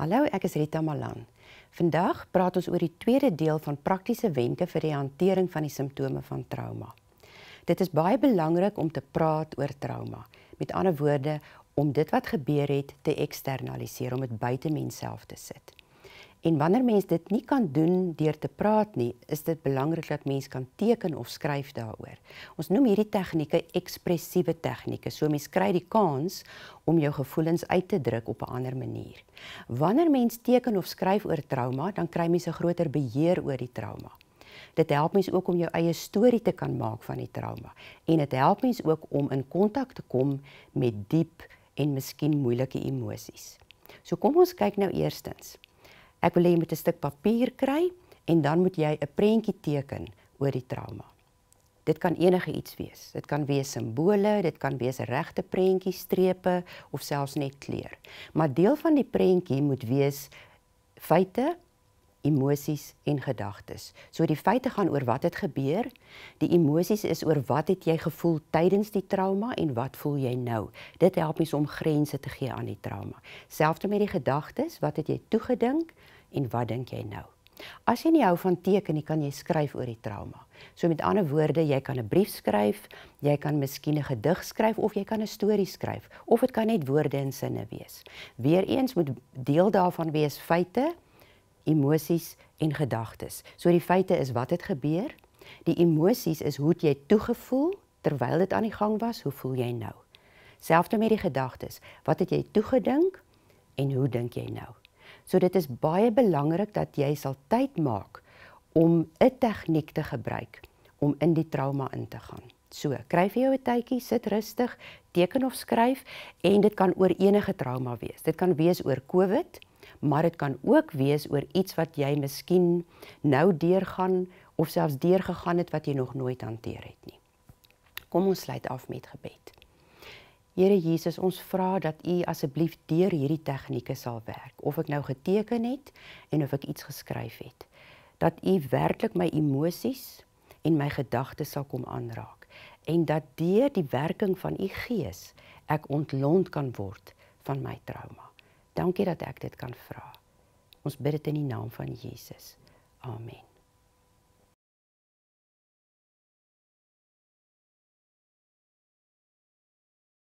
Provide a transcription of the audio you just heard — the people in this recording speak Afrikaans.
Hallo, ek is Rita Malan. Vandag praat ons oor die tweede deel van praktiese wenke vir die hantering van die simptome van trauma. Dit is baie belangrik om te praat oor trauma. Met ander woorde, om dit wat gebeur het te eksternaliseer, om dit buite menself te sit. En wanneer mens dit nie kan doen deur te praat nie, is dit belangrik dat mens kan teken of skryf daaroor. Ons noem hierdie tegnieke ekspressiewe tegnieke. So mens kry die kans om jou gevoelens uit te druk op 'n ander manier. Wanneer mens teken of skryf oor trauma, dan kry mens 'n groter beheer oor die trauma. Dit help mens ook om jou eie storie te kan maak van die trauma en dit help mens ook om in kontak te kom met diep en miskien moeilike emosies. So kom ons kyk nou eerstens ek wil hê jy moet 'n stuk papier kry en dan moet jy 'n prentjie teken oor die trauma. Dit kan enige iets wees. Dit kan wees simbole, dit kan wees regte prentjies, strepe of selfs net kleur. Maar deel van die prentjie moet wees feite emosies en gedagtes. So die feite gaan oor wat het gebeur. Die emosies is oor wat het jy gevoel tydens die trauma en wat voel jy nou? Dit help mens om grense te gee aan die trauma. Selfs met die gedagtes, wat het jy toegedink en wat dink jy nou? As jy nie hou van teken nie, kan jy skryf oor die trauma. So met ander woorde, jy kan 'n brief skryf, jy kan miskien 'n gedig skryf of jy kan 'n storie skryf of dit kan net woorde en sinne wees. Weereens moet deel daarvan wees feite emosies en gedagtes. So die feite is wat het gebeur? Die emosies is hoe jy toegevoel terwyl dit aan die gang was, hoe voel jy nou? Selfs met die gedagtes, wat het jy toegedink en hoe dink jy nou? So dit is baie belangrik dat jy sal tyd maak om 'n tegniek te gebruik om in die trauma in te gaan. So, kry vir jou 'n tydjie, sit rustig, teken of skryf en dit kan oor enige trauma wees. Dit kan wees oor COVID, maar dit kan ook wees oor iets wat jy miskien nou deurgaan of selfs deurgegaan het wat jy nog nooit hanteer het nie. Kom ons sluit af met gebed. Here Jesus, ons vra dat U asseblief deur hierdie tegnieke sal werk, of ek nou geteken het en of ek iets geskryf het, dat U werklik my emosies en my gedagtes sal kom aanraak en dat deur die werking van U Gees ek ontlont kan word van my trauma. Dankie dat ek dit kan vra. Ons bid dit in die naam van Jesus. Amen.